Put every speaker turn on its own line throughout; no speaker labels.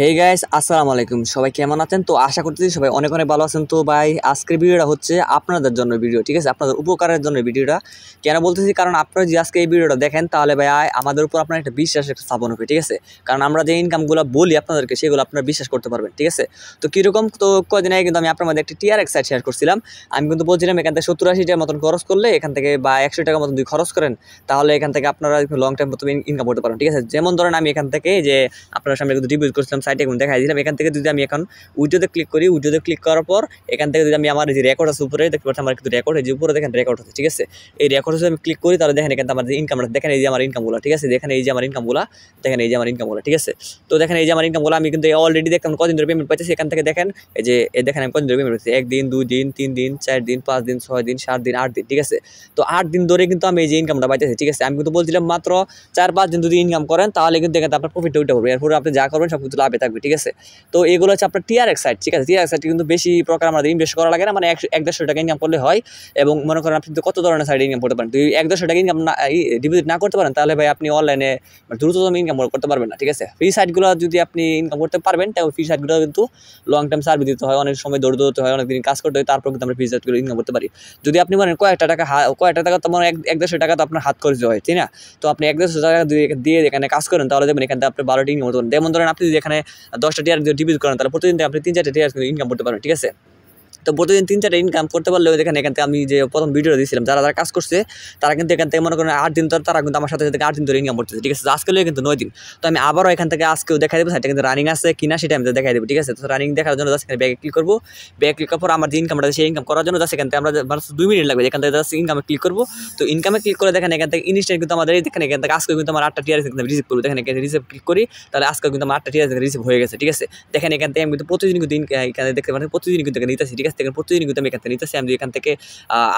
hey guys আসসালামু আলাইকুম সবাই কেমন আছেন তো আশা করতেছি সবাই অনেক অনেক ভালো আছেন তো ভাই আজকের ভিডিওটা হচ্ছে আপনাদের জন্য ভিডিও ঠিক আছে আপনাদের উপকারের জন্য ভিডিওটা কেন বলতেছি কারণ আপনারা যদি আজকে এই ভিডিওটা দেখেন তাহলে ভাই আমাদের উপর আপনার একটা বিশ্বাস একটা স্থাপন হবে ঠিক আছে কারণ আমরা যে ইনকামগুলো বলি আপনাদেরকে সেগুলো আপনারা বিশ্বাস করতে পারবেন ঠিক আছে তো কীরকম তো কদিন আগে কিন্তু আমি আপনার মধ্যে একটি টিআর সাইট শেয়ার করছিলাম আমি কিন্তু বলছিলাম এখান থেকে সত্তর আশি টাকার মতন খরচ করলে এখান থেকে বা একশো টাকার মতন যদি খরচ করেন তাহলে এখান থেকে আপনারা লং টাইম মতো ইনকাম করতে পারেন ঠিক আছে যেমন ধরেন আমি এখান থেকে যে আপনার সামনে কিন্তু রিভিউ করছিলাম সাইটে এখন দেখাই দিলাম এখান থেকে যদি আমি এখন উইডোতে ক্লিক করি উইডোতে ক্লিক করার পর এখান থেকে যদি আমি আমার যে রেকর্ড আছে উপরে দেখতে পাচ্ছি আমার কিন্তু রেকর্ড হয়েছে উপরে দেখেন রেকর্ড হচ্ছে ঠিক আছে এই রেকর্ড হচ্ছে আমি ক্লিক করি তাহলে দেখেন এখানে আমার যে ইনকামটা দেখেন এই যে আমার ইনকামগুলো ঠিক আছে দেখেন এই যে আমার ইনকামগুলো দেখেন এই যে আমার ইনকামগুলো ঠিক আছে তো দেখেন এই যে আমার ইনকামগুলো আমি কিন্তু অলরেডি দেখতাম কদিন ধরে পেমেন্ট পাচ্ছি এখান থেকে দেখেন এই যে দেখেন আমি কদিন ধরে পেমেন্ট পাচ্ছি একদিন দুই দিন তিন দিন চার দিন পাঁচ দিন ছয় দিন সাত দিন আট দিন ঠিক আছে তো আট দিন ধরে কিন্তু আমি এই যে ইনকামটা পাইতেছি ঠিক আছে আমি কিন্তু বলছিলাম মাত্র চার পাঁচ দিন যদি ইনকাম করেন তাহলে কিন্তু এখানে আপনার প্রফিটটা উঠে পড়বে এরপরে আপনি যা করবেন সব কিছু লাভ থাকবে থাকবে ঠিক আছে তো এগুলো হচ্ছে আপনার টিআর এক্সাইড ঠিক আছে টিআর এক কিন্তু বেশি প্রকার আমাদের ইনভেস্ট করা লাগে না মানে এক দেড়শো টাকা ইনকাম করলে হয় এবং মনে করেন আপনি কত ধরনের সাইড ইনকাম করতে পারেন তো এক দেড়শো টাকা ইনকাম না ডিপোজিট না করতে পারেন তাহলে ভাই আপনি অনলাইনে দ্রুততম ইনকাম করতে পারবেন না ঠিক আছে ফ্রি সাইডগুলো যদি আপনি ইনকাম করতে পারবেন তাহলে ফ্রি সাইডগুলো কিন্তু লং টার্ম সার্ভিস দিতে হয় অনেক সময় দৌড় দৌড়তে হয় অনেকদিন কাজ করতে হয় তারপর কিন্তু আমরা ফ্রি সাইডগুলো ইনকাম করতে পারি যদি আপনি মানে কয়েকটা টাকা কয়েকটা টাকা তো মানে এক দেড়শো টাকা তো আপনার হাত খরচ হয় তাই না তো আপনি এক দেড়শো টাকা দিয়ে এখানে কাজ করেন তাহলে দেখবেন এখানে আপনি বারোটি ইনকাম করতে পারেন যেমন ধরেন আপনি যদি এখানে দশটা টিয়ার যদি ডিভিজ করেন তাহলে প্রতিদিন আপনি তিন চারটা টিয়ার কিন্তু ইনকাম করতে পারবেন ঠিক আছে তো প্রতিদিন তিন চারটা ইনকাম করতে পারলেও দেখেন এখান থেকে আমি যে প্রথম ভিডিওটা দিয়েছিলাম যারা যারা কাজ করছে তারা কিন্তু এখান থেকে মনে করেন আট দিন ধরে তারা কিন্তু আমার সাথে সাথে আট দিন ধরে ইনকাম করতেছে ঠিক আছে আজকে কিন্তু নয় দিন তো আমি আবারও এখান থেকে আজকেও দেখা দেবো কিন্তু রানিং আছে কিনা সেটা আমি দেখাই দেবো ঠিক আছে তো রানিং দেখার জন্য জাস্ট এখানে ব্যাগে ক্লিক করবো ব্যাগ ক্লিক করার পর আমার যে ইনকামটা সেই ইনকাম করার জন্য জাস্ট এখান থেকে আমরা দুই মিনিট লাগবে এখান থেকে জাস্ট ইনকামে ক্লিক করবো তো ইনকামে ক্লিক করে দেখেন এখান থেকে ইনস্ট্যান্ট কিন্তু আমাদের এখানে এখান থেকে আজকে কিন্তু আমার আটটা টিয়ার রিসিভ করবো দেখেন এখানে রিসিভ ক্লিক করি তাহলে আজকে কিন্তু আমার আটটা টিয়ার রিসিভ হয়ে গেছে ঠিক আছে দেখেন এখান থেকে আমি কিন্তু প্রতিদিন কিন্তু এখানে দেখতে পাচ্ছি প্রতিদিন কিন্তু নিতেছি ঠিক আছে থেকে প্রতিদিন কিন্তু আমি এখান থেকে নিতেছি আমি এখান থেকে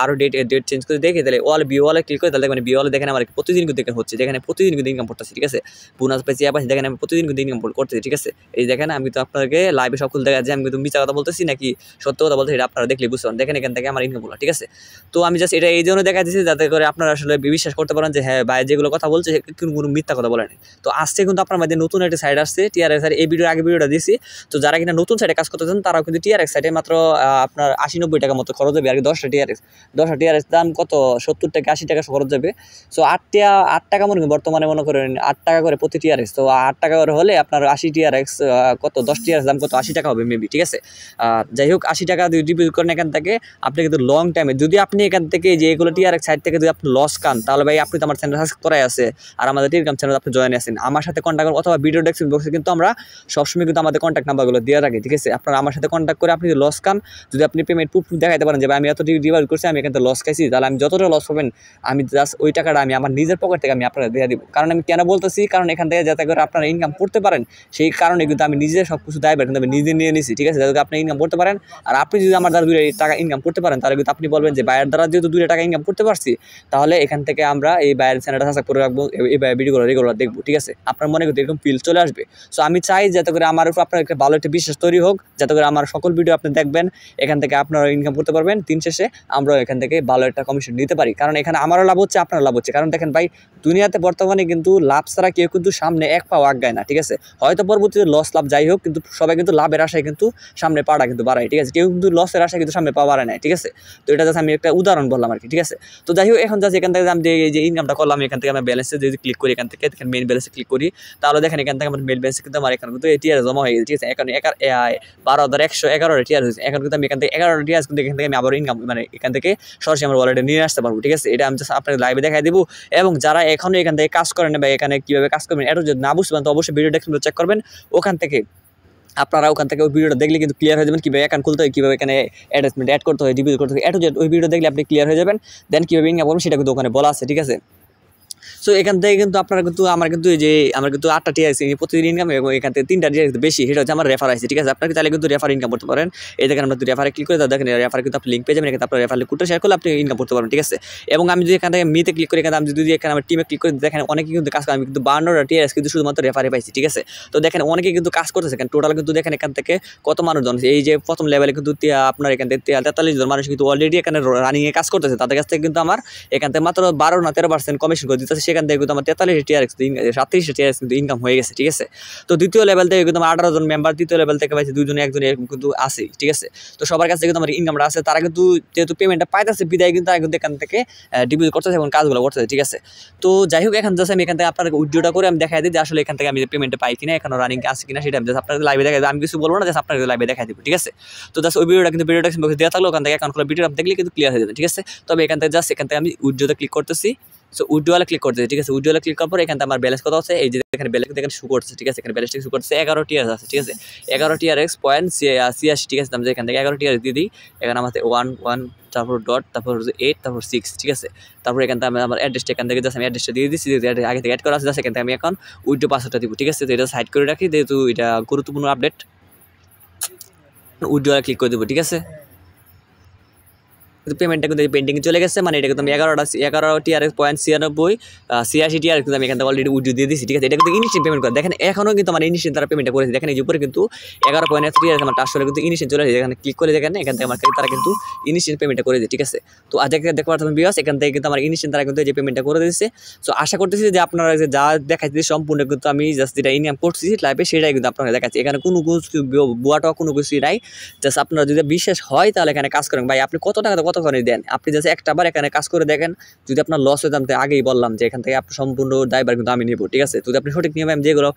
আরও ডেট ডেট চেঞ্জ করে দেখি তাহলে ওয়াল ওয়ালে ক্লিক করে তাহলে মানে ওয়ালে দেখেন আমার প্রতিদিন কিন্তু দেখেন হচ্ছে যেখানে প্রতিদিন কিন্তু ইনকাম করতেছি ঠিক আছে বোনাস পাইছি আবার দেখেন আমি প্রতিদিন কিন্তু ইনকাম করতেছি ঠিক আছে এই দেখেন আমি তো আপনাকে লাইভে সকল দেখা যায় আমি কিন্তু মিথ্যা কথা বলতেছি নাকি সত্য কথা বলতেছি এটা আপনারা দেখলে বুঝতে দেখেন এখান থেকে আমার ইনকামগুলো ঠিক আছে তো আমি জাস্ট এটা এই জন্য দেখা দিচ্ছি যাতে করে আপনারা আসলে বিশ্বাস করতে পারেন যে হ্যাঁ ভাই যেগুলো কথা বলছে কোনো মিথ্যা কথা বলেনি তো আজকে কিন্তু আপনার মধ্যে নতুন একটা সাইড আসছে টিআরএস এই ভিডিওর আগে ভিডিওটা দিয়েছি তো যারা কিনা নতুন সাইডে কাজ করতে চান তারাও কিন্তু টিআরএস সাইডে মাত্র আপনার আশি নব্বই টাকা মতো খরচ হবে আর কি দশটা টিআরএস দশটা টিআরএস দাম কত সত্তর টাকা আশি টাকা খরচ যাবে সো আট টিয়া আট টাকা মনে বর্তমানে মনে করেন আট টাকা করে প্রতি টিআরএস তো আট টাকা করে হলে আপনার আশি টিআরএস কত দশ টিআরএস দাম কত আশি টাকা হবে মেবি ঠিক আছে যাই হোক আশি টাকা যদি ডিপোজিট করেন এখান থেকে আপনি কিন্তু লং টাইমে যদি আপনি এখান থেকে যে এগুলো টিআরএস সাইড থেকে যদি আপনি লস খান তাহলে ভাই আপনি তো আমার চ্যানেল সাবস্ক্রাইব করাই আছে আর আমাদের টেলিগ্রাম চ্যানেল আপনি জয়েন আছেন আমার সাথে কন্ট্যাক্ট করুন অথবা ভিডিও ডেস্ক্রিপশন বক্সে কিন্তু আমরা সবসময় কিন্তু আমাদের কন্ট্যাক্ট নাম্বারগুলো দিয়ে রাখি ঠিক আছে আপনারা আমার সাথে কন্ট্যাক্ট করে আপনি লস খান যদি আপনি পেমেন্ট প্রুফ দেখাতে পারেন যে আমি এত ডিভাইড করছি আমি এখানে লস খাইছি তাহলে আমি যতটা লস পাবেন আমি জাস্ট ওই টাকাটা আমি আমার নিজের পকেট থেকে আমি আপনারা দিয়ে দিব কারণ আমি কেন বলতেছি কারণ এখান থেকে যাতে করে আপনারা ইনকাম করতে পারেন সেই কারণে কিন্তু আমি নিজে সব কিছু দায় কিন্তু আমি নিজে নিয়ে নিছি ঠিক আছে যাতে আপনি ইনকাম করতে পারেন আর আপনি যদি আমার দ্বারা দুই টাকা ইনকাম করতে পারেন তাহলে কিন্তু আপনি বলবেন যে বায়ের দ্বারা যেহেতু দুই টাকা ইনকাম করতে পারছি তাহলে এখান থেকে আমরা এই বায়ের চ্যানেলটা সাজা করে রাখবো এই ভিডিওগুলো রেগুলার দেখবো ঠিক আছে আপনার মনে কিন্তু এরকম ফিল চলে আসবে সো আমি চাই যাতে করে আমার উপর আপনার একটা ভালো একটা বিশ্বাস তৈরি হোক যাতে করে আমার সকল ভিডিও আপনি দেখবেন এখান থেকে আপনারা ইনকাম করতে পারবেন দিন শেষে আমরাও এখান থেকে ভালো একটা কমিশন নিতে পারি কারণ এখানে আমারও লাভ হচ্ছে আপনারও লাভ হচ্ছে কারণ দেখেন ভাই দুনিয়াতে বর্তমানে কিন্তু লাভ ছাড়া কেউ কিন্তু সামনে এক পাও আগায় না ঠিক আছে হয়তো পরবর্তীতে লস লাভ যাই হোক কিন্তু সবাই কিন্তু লাভের আশায় কিন্তু সামনে পাড়া কিন্তু বাড়ায় ঠিক আছে কেউ কিন্তু লসের আশায় কিন্তু সামনে পাওয়া বাড়ায় না ঠিক আছে তো এটা জাস্ট আমি একটা উদাহরণ বললাম আর কি ঠিক আছে তো যাই হোক এখন যাচ্ছে এখান থেকে আমি যে ইনকামটা করলাম এখান থেকে আমি ব্যালেন্সে যদি ক্লিক করি এখান থেকে দেখেন মেন ব্যালেন্সে ক্লিক করি তাহলে দেখেন এখান থেকে আমার মেন ব্যালেন্সে কিন্তু আমার এখন কিন্তু টিআর জমা হয়ে গেছে ঠিক আছে এখন বারো হাজার একশো এগারোটা টিআর হয়েছে এখন কিন্তু আমি এখান থেকে এগারো রিয়াজ কিন্তু এখান থেকে আমি আবার ইনকাম মানে এখান থেকে সরাসরি আমার ওয়ালেটে নিয়ে আসতে পারবো ঠিক আছে এটা আমি আপনাকে লাইভে দেখাই দেবো এবং যারা এখনও এখান থেকে কাজ করেন বা এখানে কীভাবে কাজ করবেন এটা যদি না বুঝতে পারেন তো অবশ্যই ভিডিও ডেস্কগুলো চেক করবেন ওখান থেকে আপনারা ওখান থেকে ওই ভিডিওটা দেখলে কিন্তু ক্লিয়ার হয়ে যাবেন কীভাবে অ্যাকাউন্ট খুলতে হয় কীভাবে এখানে অ্যাডভার্টমেন্ট অ্যাড করতে হয় রিভিউ করতে হয় অ্যাড ওই ভিডিও দেখলে আপনি ক্লিয়ার হয়ে যাবেন দেন কীভাবে ইনকাম করবেন সেটা কিন্তু ওখানে বলা আছে ঠিক আছে সো এখান থেকে কিন্তু আপনারা কিন্তু আমার কিন্তু যে আমার কিন্তু আটটা টিআইসি প্রতিদিন ইনকাম এবং এখান থেকে তিনটা টিআইসি বেশি সেটা হচ্ছে আমার রেফার আছে ঠিক আছে আপনাকে তাহলে কিন্তু রেফার ইনকাম করতে পারেন এই দেখেন আমরা রেফারে ক্লিক করে দেখেন রেফার কিন্তু আপনি লিঙ্ক পেয়ে যাবেন এখানে আপনার রেফার কুটে শেয়ার করলে আপনি ইনকাম করতে পারবেন ঠিক আছে এবং আমি যদি এখান থেকে মিতে ক্লিক করে এখানে আমি যদি এখানে আমার টিমে ক্লিক করে দেখেন অনেকে কিন্তু কাজ করে আমি কিন্তু বান্নটা টিআইএস কিন্তু শুধুমাত্র রেফারে পাইছি ঠিক আছে তো দেখেন অনেকে কিন্তু কাজ করতেছে এখানে টোটাল কিন্তু দেখেন এখান থেকে কত মানুষজন এই যে প্রথম লেভেলে কিন্তু আপনার এখান থেকে তেতাল্লিশ জন মানুষ কিন্তু অলরেডি এখানে রানিংয়ে কাজ করতেছে তাদের কাছ থেকে কিন্তু আমার এখান থেকে মাত্র বারো না তেরো পার্সেন্ট কমিশন করে দিতেছে আছে সেখান থেকে কিন্তু আমার তেতাল্লিশ টিআরএক্স সাতত্রিশ টিআরএক্স কিন্তু ইনকাম হয়ে গেছে ঠিক আছে তো দ্বিতীয় লেভেল থেকে কিন্তু আমার জন মেম্বার তৃতীয় লেভেল থেকে পাইছে দুজনে একজন এরকম কিন্তু আসে ঠিক আছে তো সবার কাছে কিন্তু আমার ইনকামটা আছে তারা কিন্তু যেহেতু পেমেন্টটা পাইতেছে বিদায় কিন্তু তারা কিন্তু এখান থেকে ডিপোজিট করতেছে এবং কাজগুলো করতেছে ঠিক আছে তো যাই হোক এখন যাচ্ছে আমি এখান থেকে আপনাকে উদ্যোগটা করে আমি দেখাই দিই যে আসলে এখান থেকে আমি পেমেন্টটা পাই কিনা এখন রানিং আছে কিনা সেটা আমি আপনাকে আপনাদের লাইভে দেখাই আমি কিছু বলবো না যে আপনাদের লাইভে দেখাই দেবো ঠিক আছে তো জাস্ট ওই ভিডিওটা কিন্তু ভিডিও দেওয়া থাকলো ওখান থেকে এখন খোলা ভিডিওটা দেখলে কিন্তু ক্লিয়ার হয়ে যাবে ঠিক আছে তবে এখান থেকে জাস্ট এখান থেকে আমি উদ্যোগটা ক্লিক করতেছি সো উইড্রোয়ালে ক্লিক করতে ঠিক আছে উইড্রোয়ালে ক্লিক করার পর এখানে আমার ব্যালেন্স কত আছে এই যে এখানে ব্যালেন্স দেখেন শু করছে ঠিক আছে এখানে ব্যালেন্স শু করছে এগারো টিয়ার আছে ঠিক আছে এগারো টিয়ার এক্স পয়েন্ট ছিয়াশি ঠিক আছে আমি এখান থেকে এগারো টিয়ার দিয়ে দিই এখানে আমাদের ওয়ান ওয়ান তারপর ডট তারপর এইট তারপর সিক্স ঠিক আছে তারপর এখান থেকে আমার অ্যাড্রেসটা এখান থেকে যাচ্ছে আমি অ্যাড্রেসটা দিয়ে দিচ্ছি যেহেতু আগে থেকে অ্যাড করা আছে সেখান এখান থেকে আমি এখন উইডো পাসওয়ার্ডটা দিব ঠিক আছে তো এটা সাইড করে রাখি যেহেতু এটা গুরুত্বপূর্ণ আপডেট উইড্রোয়ালে ক্লিক করে দেবো ঠিক আছে কিন্তু পেমেন্টটা কিন্তু পেন্টিং চলে গেছে মানে এটা কিন্তু আমি এগারোটা এগারোটি আর পয়েন্ট ছিয়ানব্বই ছিয়াশিটি আর কিন্তু আমি এখানে অলরেডি উজু দিয়ে দিচ্ছি ঠিক আছে এটা কিন্তু ইনস্ট্যান্ট পেমেন্ট করে দেখেন এখনও কিন্তু আমার ইনস্ট্যান্ট তারা পেমেন্টটা করেছে দেখেন এই উপরে কিন্তু এগারো পয়েন্ট থ্রি আর আমার টাস্ট কিন্তু ইনস্ট্যান্ট চলে এসেছে এখানে ক্লিক করে দেখেন এখান থেকে আমার তারা কিন্তু ইনস্ট্যান্ট পেমেন্টটা করে দিচ্ছে ঠিক আছে তো আজ এখানে দেখতে পারতাম বিবাস এখান থেকে কিন্তু আমার ইনস্ট্যান্ট তারা কিন্তু যে পেমেন্টটা করে দিচ্ছে সো আশা করতেছি যে আপনারা যে যা দেখাচ্ছি সম্পূর্ণ কিন্তু আমি জাস্ট যেটা ইনকাম করছি লাইফে সেটাই কিন্তু আপনারা দেখাচ্ছি এখানে কোনো কিছু বোয়াটাও কোনো কিছুই নাই জাস্ট আপনারা যদি বিশ্বাস হয় তাহলে এখানে কাজ করেন ভাই আপনি কত টাকা কত ততখানি দেন আপনি যাতে একটা বার এখানে কাজ করে দেখেন যদি আপনার লস হয়ে জানতে আগেই বললাম যে এখান থেকে আপনি সম্পূর্ণ দায়বার কিন্তু আমি নিব ঠিক আছে যদি আপনি সঠিক নিয়মে আমি যেগুলো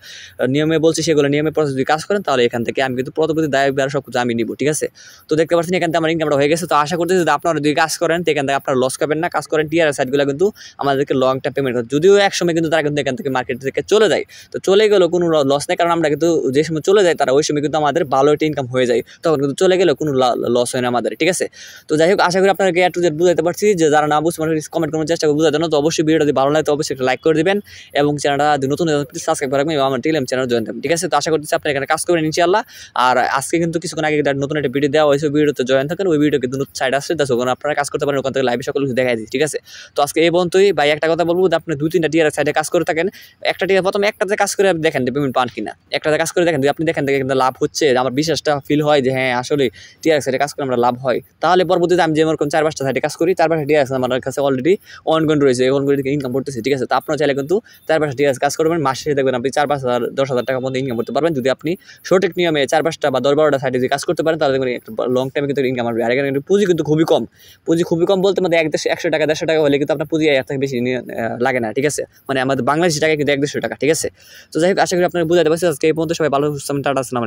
নিয়মে বলছি সেগুলো নিয়মে প্রসেস যদি কাজ করেন তাহলে এখান থেকে আমি কিন্তু প্রতিপতি দায়বার সব কিছু আমি নিব ঠিক আছে তো দেখতে পাচ্ছেন এখান থেকে আমার ইনকামটা হয়ে গেছে তো আশা করছি যদি আপনারা যদি কাজ করেন তো এখান থেকে আপনার লস খাবেন না কাজ করেন টিআর সাইটগুলো কিন্তু আমাদেরকে লং টার্ম পেমেন্ট করে যদিও একসময় কিন্তু তারা কিন্তু এখান থেকে মার্কেট থেকে চলে যায় তো চলে গেলেও কোনো লস নেই কারণ আমরা কিন্তু যে সময় চলে যায় তারা ওই সময় কিন্তু আমাদের ভালো একটা ইনকাম হয়ে যায় তখন কিন্তু চলে গেলেও কোনো লস হয় না আমাদের ঠিক আছে তো যাই হোক আশা করি আপনাকে এ টু জেড বুঝাতে পারছি যে যারা না বুঝতে পারবেন কমেন্ট করার চেষ্টা করে বুঝাতে তো অবশ্যই ভিডিওটা যদি ভালো লাগে তো অবশ্যই একটা লাইক করে দেবেন এবং চ্যানেলটা নতুন সাবস্ক্রাইব করে রাখবেন এবং আমার টেলিগ্রাম চ্যানেল জয়েন দেবেন ঠিক আছে তো আশা করতেছি আপনার এখানে কাজ করবেন ইনশাআল্লাহ আর আজকে কিন্তু কিছুক্ষণ আগে নতুন একটা ভিডিও দেওয়া হয়েছে ভিডিওতে জয়েন থাকেন ওই ভিডিও কিন্তু সাইড আসছে তার আপনারা কাজ করতে পারেন ওখান থেকে লাইভে সকল কিছু দেখাই দিই ঠিক আছে তো আজকে এই বন্ধুই ভাই একটা কথা বলবো যে আপনি দুই তিনটা টিয়ার সাইডে কাজ করে থাকেন একটা টিয়ার প্রথমে একটাতে কাজ করে দেখেন যে পেমেন্ট পান কিনা একটাতে কাজ করে দেখেন যে আপনি দেখেন কিন্তু লাভ হচ্ছে আমার বিশ্বাসটা ফিল হয় যে হ্যাঁ আসলে টিয়ার সাইডে কাজ করে আমরা লাভ হয় তাহলে পরবর্তীতে আমি যে আমার এখন চার পাঁচটা সাইডে কাজ করি চার পাঁচটা ডিআইএস আমার কাছে অলরেডি অনগন রয়েছে এখন করে ইনকাম করতেছে ঠিক আছে তো আপনার চাইলে কিন্তু চার পাঁচটা ডিআইএস কাজ করবেন মাসে দেখবেন আপনি চার পাঁচ হাজার দশ হাজার টাকা মধ্যে ইনকাম করতে পারবেন যদি আপনি সঠিক নিয়মে চার পাঁচটা বা দশ বারোটা সাইডে যদি কাজ করতে পারেন তাহলে দেখবেন একটা লং টাইমে কিন্তু ইনকাম আসবে আর এখানে পুঁজি কিন্তু খুবই কম পুঁজি খুবই কম বলতে মানে এক দেশ একশো টাকা দেড়শো টাকা হলে কিন্তু আপনার পুঁজি এক থেকে বেশি লাগে না ঠিক আছে মানে আমাদের বাংলাদেশি টাকা কিন্তু এক দেড়শো টাকা ঠিক আছে তো যাই হোক আশা করি আপনাকে বুঝাতে পারছি আজকে এই পর্যন্ত সবাই ভালো সুস্থ টাটা আসসালাম